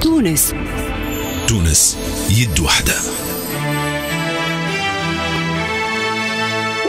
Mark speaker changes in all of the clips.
Speaker 1: تونس
Speaker 2: تونس يد وحده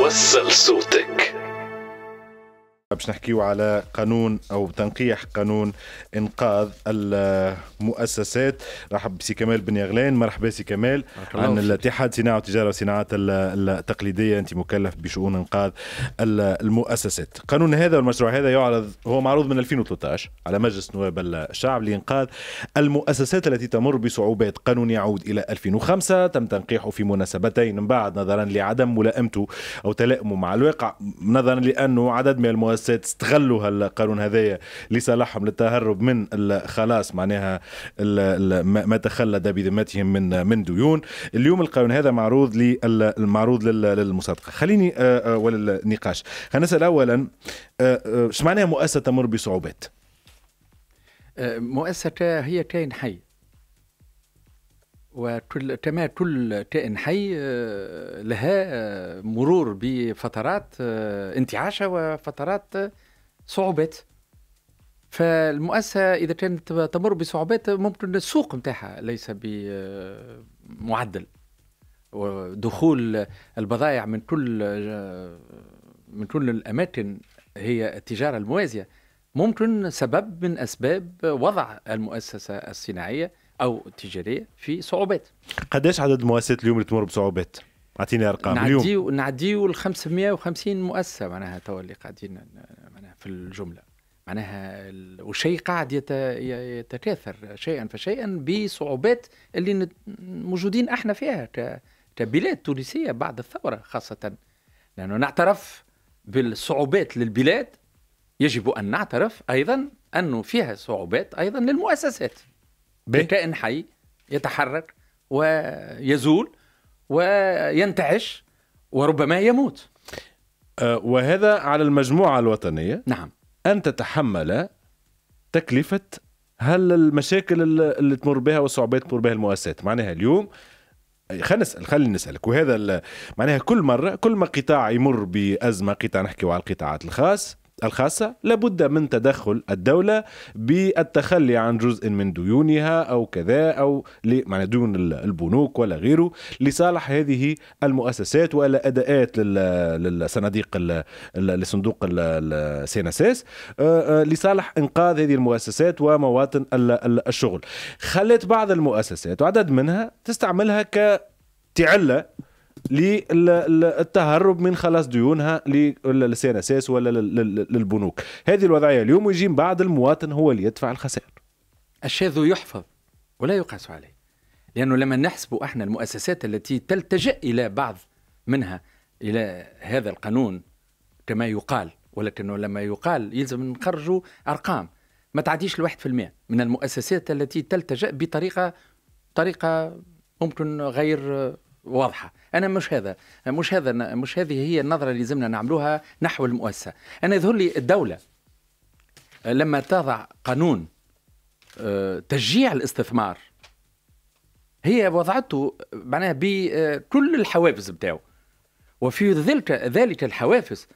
Speaker 2: وصل صوتك باش نحكيو على قانون او تنقيح قانون انقاذ المؤسسات رحب بسي كمال بن يغلان مرحبا سي كمال عن الاتحاد صناعه وتجاره وصناعات التقليديه انت مكلف بشؤون انقاذ المؤسسات قانون هذا والمشروع هذا يعرض هو معروض من 2013 على مجلس نواب الشعب لانقاذ المؤسسات التي تمر بصعوبات قانون يعود الى 2005 تم تنقيحه في مناسبتين من بعد نظرا لعدم ملائمته او تلائمه مع الواقع نظرا لانه عدد من المؤسسات المؤسسات استغلوا هالقانون هذايا لصالحهم للتهرب من خلاص معناها ما تخلد بذمتهم من من ديون اليوم القانون هذا معروض للمعروض للمصادقه خليني آه، آه، وللنقاش النقاش خلينا نسال اولا آه، ايش معناها مؤسسه تمر بصعوبات
Speaker 1: مؤسسة هي كائن حي وكل كما كل كائن حي آه، لها آه، مرور بفترات آه، انتعاشه وفترات صعوبات فالمؤسسه اذا كانت تمر بصعوبات ممكن السوق نتاعها ليس بمعدل ودخول البضائع من كل من كل الاماكن هي التجاره الموازيه ممكن سبب من اسباب وضع المؤسسه الصناعيه او التجاريه في صعوبات
Speaker 2: قداش عدد المؤسسات اليوم اللي تمر بصعوبات اعطيني ارقام نعديو
Speaker 1: نعديو ال 550 مؤسسه معناها توا اللي قاعدين معناها في الجمله معناها وشيء قاعد يتكاثر شيئا فشيئا بصعوبات اللي موجودين احنا فيها كبلاد تونسيه بعد الثوره خاصه لانه نعترف بالصعوبات للبلاد يجب ان نعترف ايضا انه فيها صعوبات ايضا للمؤسسات بكائن حي يتحرك ويزول
Speaker 2: وينتعش وربما يموت أه، وهذا على المجموعة الوطنية نعم أن تتحمل تكلفة هل المشاكل اللي تمر بها والصعوبات تمر بها المؤسسات معناها اليوم خلينا نسال خليني نسالك وهذا معناها كل مره كل ما قطاع يمر بازمه قطاع نحكي على القطاعات الخاص الخاصة لابد من تدخل الدولة بالتخلي عن جزء من ديونها أو كذا أو معنى ديون البنوك ولا غيره لصالح هذه المؤسسات ولا أداءات للصناديق لصندوق السينساس آه، آه، لصالح إنقاذ هذه المؤسسات ومواطن الشغل خلت بعض المؤسسات وعدد منها تستعملها ك تعلة للتهرب من خلاص ديونها للسي ان اس ولا للبنوك هذه الوضعيه اليوم ويجي بعد المواطن هو اللي يدفع الخسائر
Speaker 1: الشاذ يحفظ ولا يقاس عليه لانه لما نحسب احنا المؤسسات التي تلتجا الى بعض منها الى هذا القانون كما يقال ولكنه لما يقال يلزم نخرجوا ارقام ما تعديش الواحد في المئة من المؤسسات التي تلتجأ بطريقة طريقة ممكن غير واضحه انا مش هذا مش هذا مش هذه هي النظره اللي لازمنا نعملوها نحو المؤسسه انا يظهر لي الدوله لما تضع قانون آه، تشجيع الاستثمار هي وضعته معناها بكل الحوافز بتاعه وفي ذلك ذلك الحوافز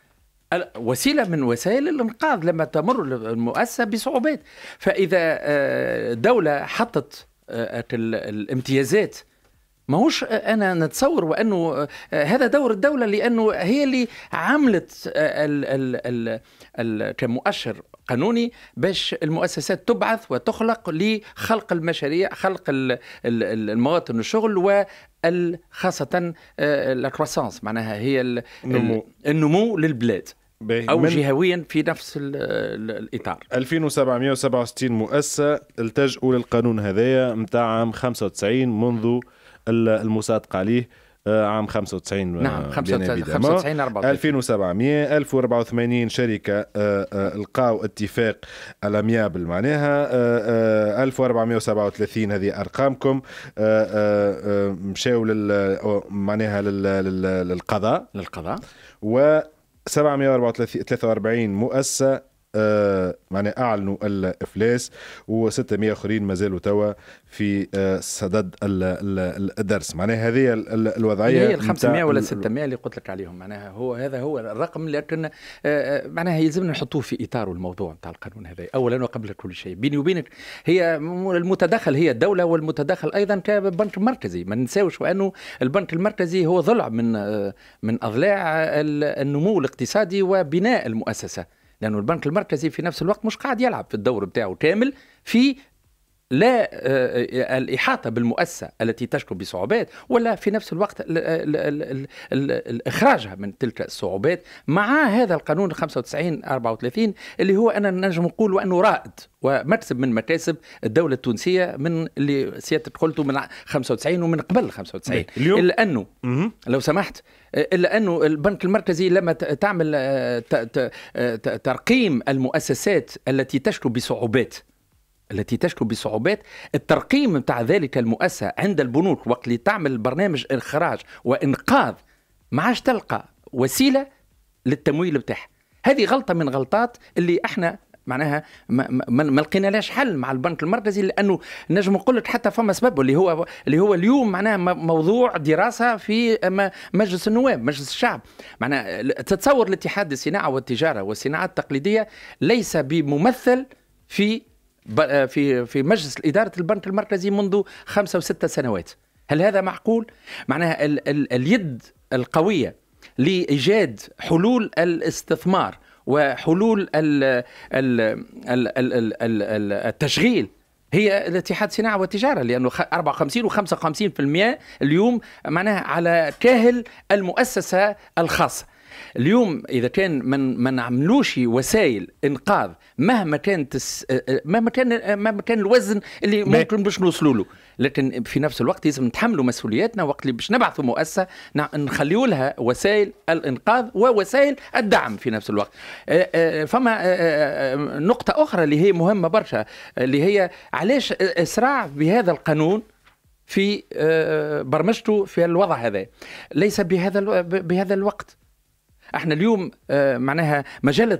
Speaker 1: وسيله من وسائل الانقاذ لما تمر المؤسسه بصعوبات فاذا آه، دوله حطت آه، الامتيازات ما هوش انا نتصور وانه هذا دور الدوله لانه هي اللي عملت ال ال ال كمؤشر قانوني باش المؤسسات تبعث وتخلق لخلق المشاريع خلق المواطن الشغل و خاصة الكروسانس معناها هي
Speaker 2: النمو النمو للبلاد او جهويا في نفس الـ الـ الاطار 2767 مؤسسه التجؤوا للقانون هذايا نتاع عام 95 منذ المصادقه عليه آه، عام 95 آه، نعم 95 94 2700 1084 شركه آه، لقاو اتفاق الاميابل معناها 1437 هذه ارقامكم مشاو لل معناها للقضاء للقضاء و 743 مؤسسه آه، معناها اعلنوا الافلاس و600 اخرين مازالوا توا في صدد آه، الدرس معناها هذه الوضعيه هي ال 500 ولا 600 اللي قلت لك عليهم معناها
Speaker 1: هو هذا هو الرقم لكن آه، معناها يلزمنا نحطوه في اطار الموضوع نتاع القانون هذا اولا وقبل كل شيء بيني وبينك هي المتدخل هي الدوله والمتدخل ايضا كبنك مركزي ما ننساوش وانه البنك المركزي هو ضلع من من اضلاع النمو الاقتصادي وبناء المؤسسه لانه البنك المركزي في نفس الوقت مش قاعد يلعب في الدور بتاعه كامل في لا آه، آه، آه، الإحاطة بالمؤسسة التي تشكو بصعوبات ولا في نفس الوقت إخراجها من تلك الصعوبات مع هذا القانون 95 34 اللي هو أنا نجم نقول أنه رائد ومكسب من مكاسب الدولة التونسية من اللي سيادتك قلته من 95 ومن قبل 95 اليوم. إلا أنه لو سمحت إلا أنه البنك المركزي لما تعمل ترقيم المؤسسات التي تشكو بصعوبات التي تشكو بصعوبات الترقيم نتاع ذلك المؤسسه عند البنوك وقت اللي تعمل برنامج اخراج وانقاذ ما عادش تلقى وسيله للتمويل بتاعها هذه غلطه من غلطات اللي احنا معناها ما, ما, ما لاش حل مع البنك المركزي لانه نجم نقول لك حتى فما سبب اللي هو اللي هو اليوم معناها موضوع دراسه في مجلس النواب مجلس الشعب معناها تتصور الاتحاد الصناعه والتجاره والصناعات التقليديه ليس بممثل في آه، في في مجلس اداره البنك المركزي منذ خمسة وستة سنوات هل هذا معقول معناها ال ال اليد القويه لايجاد حلول الاستثمار وحلول ال ال ال ال ال التشغيل هي الاتحاد الصناعه والتجاره لانه 54 و55% اليوم معناها على كاهل المؤسسه الخاصه اليوم اذا كان من ما نعملوش وسائل انقاذ مهما كانت آه، مهما كان آه، مهما كان الوزن اللي ممكن باش نوصلوا له لكن في نفس الوقت لازم نتحملوا مسؤولياتنا وقت اللي باش نبعثوا مؤسسه نخليوا لها وسائل الانقاذ ووسائل الدعم في نفس الوقت آه، فما نقطه اخرى اللي هي مهمه برشا اللي هي علاش اسراع بهذا القانون في برمجته في الوضع هذا ليس بهذا بهذا الوقت احنا اليوم آه، معناها مجله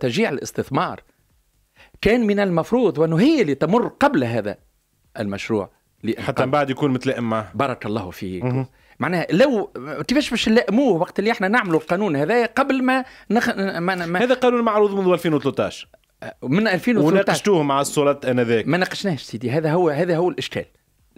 Speaker 1: تشجيع الاستثمار كان من المفروض وانه هي اللي تمر قبل هذا المشروع حتى من بعد يكون متلائم معه بارك الله فيك معناها لو كيفاش باش نلائموه وقت اللي احنا نعملوا القانون هذا قبل ما, نخ... ما... ما... هذا قانون معروض منذ 2013 من 2013 وناقشتوه
Speaker 2: مع السلطات انذاك ما ناقشناهش
Speaker 1: سيدي هذا هو هذا هو الاشكال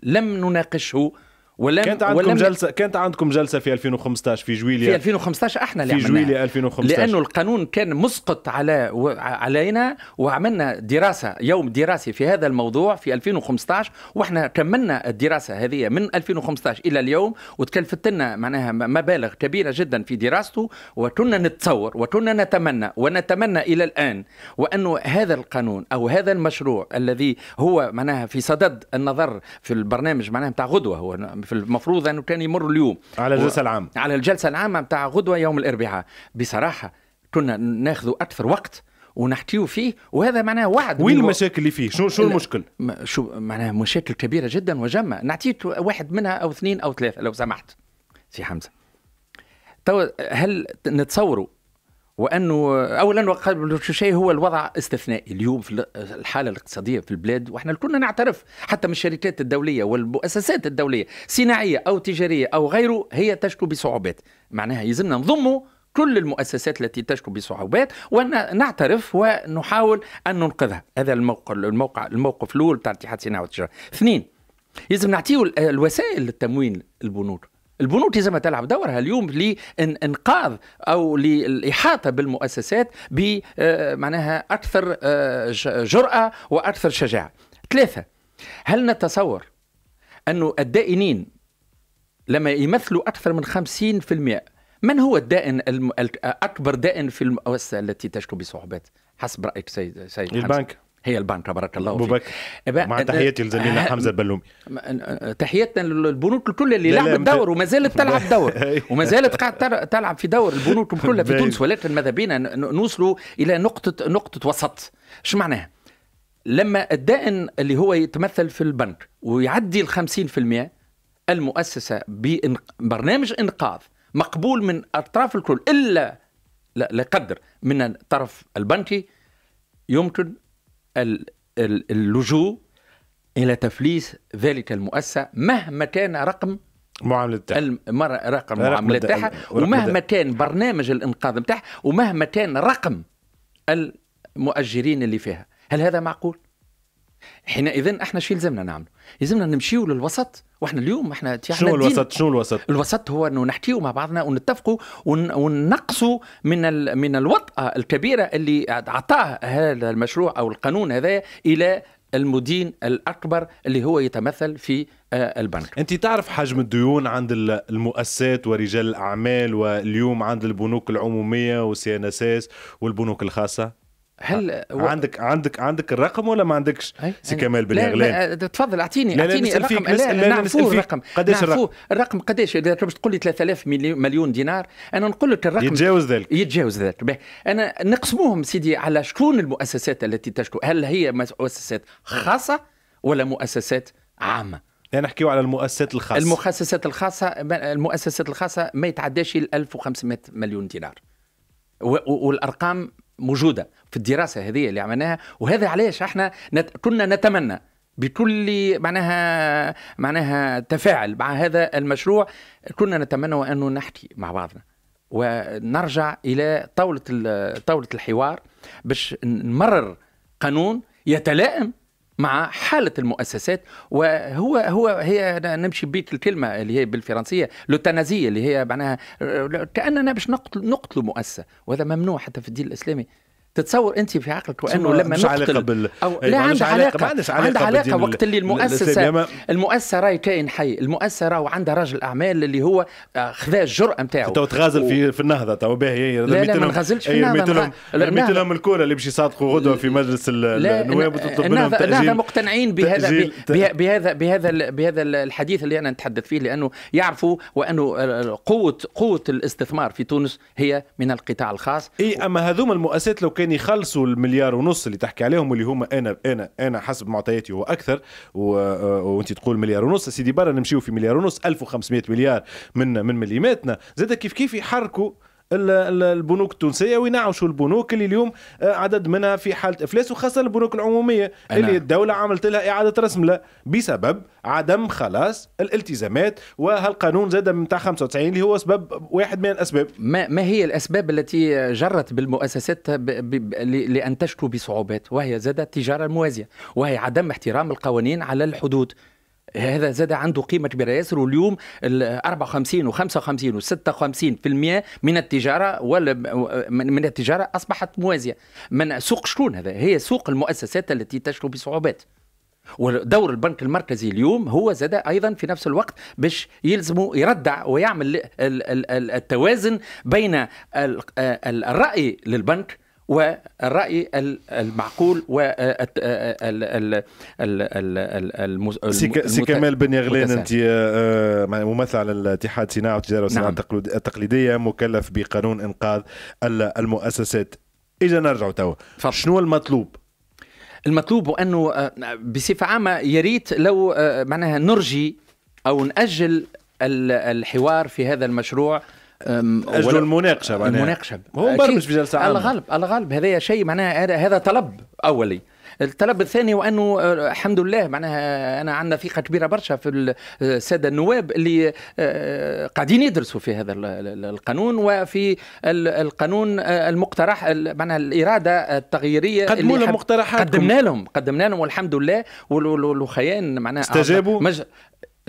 Speaker 1: لم نناقشه ولا كانت عندكم ولا جلسه
Speaker 2: كانت عندكم جلسه في 2015 في جويليا في 2015 احنا اللي في جويليا 2015 لانه
Speaker 1: القانون كان مسقط على علينا وعملنا دراسه يوم دراسي في هذا الموضوع في 2015 واحنا كملنا الدراسه هذه من 2015 الى اليوم وتكلفت لنا معناها مبالغ كبيره جدا في دراسته وكنا نتصور وكنا نتمنى ونتمنى الى الان وانه هذا القانون او هذا المشروع الذي هو معناها في صدد النظر في البرنامج معناها نتاع غدوه هو في المفروض انه كان يمر اليوم على الجلسه العامه على الجلسه العامه نتاع غدوه يوم الاربعاء بصراحه كنا ناخذ اكثر وقت ونحكيو فيه وهذا معناه وعد وين المشاكل اللي فيه؟ شو شو المشكل؟ شو معناه مشاكل كبيره جدا وجمه نعطيك واحد منها او اثنين او ثلاثه لو سمحت سي حمزه هل نتصوروا وانه اولا قبل شيء هو الوضع استثنائي اليوم في الحاله الاقتصاديه في البلاد واحنا كلنا نعترف حتى من الشركات الدوليه والمؤسسات الدوليه صناعيه او تجاريه او غيره هي تشكو بصعوبات معناها يلزمنا نضموا كل المؤسسات التي تشكو بصعوبات ونعترف ونحاول ان ننقذها هذا الموقع الموقع الموقف الاول بتاع الاتحاد الصناعي والتجاره اثنين يلزم نعطيه الوسائل للتموين البنوك البنوك لازم تلعب دورها اليوم لانقاذ او للاحاطه بالمؤسسات بمعناها آه، اكثر آه، جراه واكثر شجاعه. ثلاثه هل نتصور أن الدائنين لما يمثلوا أكثر من 50% من هو الدائن الاكبر أكبر دائن في المؤسسة التي تشكو بصعوبات حسب رأيك سيد سيد البنك هي البنك بارك الله فيك بكر مع تحياتي لزميلنا أه، حمزه البلومي أه، تحياتنا للبنوك الكل اللي لعبت دور وما زالت تلعب دور أيوه. وما زالت قاعد تلعب في دور البنوك الكل في تونس ولكن ماذا بينا نوصلوا الى نقطه نقطه وسط شو معناها؟ لما الدائن اللي هو يتمثل في البنك ويعدي ال 50% المؤسسه ببرنامج انقاذ مقبول من اطراف الكل الا لا قدر من الطرف البنكي يمكن اللجوء الى تفليس ذلك المؤسسه مهما كان رقم معاملة تاعها رقم معاملة تاعها ومهما كان برنامج الانقاذ تاعها ومهما كان رقم المؤجرين اللي فيها هل هذا معقول؟ حينئذ احنا شو يلزمنا نعمله؟ يلزمنا نمشيو للوسط واحنا اليوم احنا شنو الوسط شنو
Speaker 2: الوسط؟ الوسط
Speaker 1: هو انه نحكيو مع بعضنا ونتفقوا وننقصوا من ال... من الوطأة الكبيرة اللي اعطاه هذا المشروع او القانون هذا الى المدين
Speaker 2: الاكبر اللي هو يتمثل في آه، البنك انت تعرف حجم الديون عند المؤسسات ورجال الاعمال واليوم عند البنوك العموميه والسي ان اس اس والبنوك الخاصه هل و... عندك عندك عندك الرقم ولا ما عندكش سي كمال بن غلان أه،
Speaker 1: تفضل اعطيني اعطيني الرقم فيك. لا, لا, لا الرقم قداش الرقم الرقم قداش اذا باش تقول لي 3000 مليون دينار انا نقول لك الرقم يتجاوز ذلك يتجاوز ذلك انا نقسموهم سيدي على شكون المؤسسات التي تشكو هل هي مؤسسات خاصه ولا مؤسسات عامه يعني نحكيو على المؤسسات الخاصه المؤسسات الخاصه المؤسسات الخاصه ما يتعداش ال 1500 مليون دينار والارقام موجوده في الدراسه هذه اللي عملناها وهذا علاش احنا نت... كنا نتمنى بكل معناها معناها تفاعل مع هذا المشروع كنا نتمنى انه نحكي مع بعضنا ونرجع الى طاوله طاوله الحوار باش نمرر قانون يتلائم مع حاله المؤسسات وهو هو هي نمشي بيك الكلمه اللي هي بالفرنسيه لوتانازيه اللي هي معناها كاننا باش نقتل نقتلوا مؤسسه وهذا ممنوع حتى في الدين الاسلامي تتصور انت في عقلك وانه لما مش نقتل علاقه بال... او إيه، لا عندها علاقه ما عندها علاقه, عندها علاقة وقت اللي المؤسسه المؤسسه راهي كائن حي المؤسسه راهو عندها راجل اعمال اللي هو
Speaker 2: آه، خذا الجرأه نتاعو تو تغازل و... في في النهضه تو باهي لا لا ما نغازلش في النهضه رميت لهم الكوره اللي باش يصادقوا غدوه في مجلس النواب وتطلب منهم النهضه
Speaker 1: مقتنعين بهذا بهذا بهذا بهذا الحديث اللي انا نتحدث فيه لانه يعرفوا وانه قوه قوه الاستثمار في تونس هي من القطاع الخاص
Speaker 2: اي اما هذوما المؤسسات لو كان عشان يخلصوا المليار ونص اللي تحكي عليهم واللي هما انا انا انا حسب معطياتي هو اكثر وانت تقول مليار ونص سيدي برا نمشيو في مليار ونص 1500 مليار من من مليماتنا زاد كيف كيف يحركوا البنوك التونسيه ويناعشوا البنوك اللي اليوم آه، عدد منها في حاله افلاس وخاصه البنوك العموميه اللي الدوله عملت لها اعاده رسم لا بسبب عدم خلاص الالتزامات وهالقانون زاد نتاع 95 اللي هو سبب واحد من الاسباب ما, ما هي الاسباب التي جرت بالمؤسسات
Speaker 1: ب... ب... لان تشكو بصعوبات وهي زاد التجاره الموازيه وهي عدم احترام القوانين على الحدود هذا زاد عنده قيمه كبيره ياسر واليوم 54 و55 و56% من التجاره ولا من التجاره اصبحت موازيه من سوق شكون هذا هي سوق المؤسسات التي تشكو بصعوبات ودور البنك المركزي اليوم هو زاد ايضا في نفس الوقت باش يلزمه يردع ويعمل التوازن بين آه الراي للبنك والرأي المعقول و سي كمال بن يغلان أنت آه،
Speaker 2: آه، ممثل على الاتحاد صناعة والتجارة والصناعة نعم. التقليدية مكلف بقانون إنقاذ المؤسسات إذا نرجع توا شنو المطلوب المطلوب أنه آه، بصفة عامة
Speaker 1: يا ريت لو معناها نرجي أو نأجل الحوار في هذا المشروع اجل المناقشه معناها المناقشه هو مبرمج في جلسه عامه على الغالب على الغالب هذا شيء معناها هذا طلب اولي الطلب الثاني وانه آه، الحمد لله معناها انا عندنا ثقه كبيره برشا في آه، الساده النواب اللي آه، قاعدين يدرسوا في هذا القانون وفي القانون المقترح معناها الاراده التغييريه قدموا لهم مقترحات قدمنا لهم قدمنا لهم والحمد لله والخيان معناها استجابوا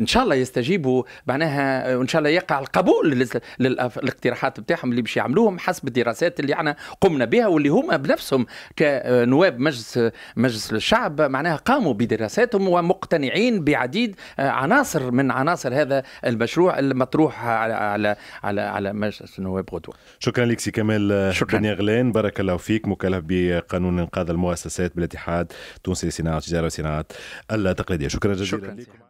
Speaker 1: ان شاء الله يستجيبوا معناها وان شاء الله يقع القبول للاقتراحات بتاعهم اللي باش يعملوهم حسب الدراسات اللي احنا قمنا بها واللي هما بنفسهم كنواب مجلس مجلس الشعب معناها قاموا بدراساتهم ومقتنعين بعديد آه، عناصر من عناصر هذا المشروع المطروح على
Speaker 2: على على, على مجلس النواب غدوه. شكرا لك سي كمال آه، شكرا غلان بارك الله فيك مكلف بقانون انقاذ المؤسسات بالاتحاد التونسي لصناعه التجاره والصناعات التقليديه شكرا جزيلا شكرا لكم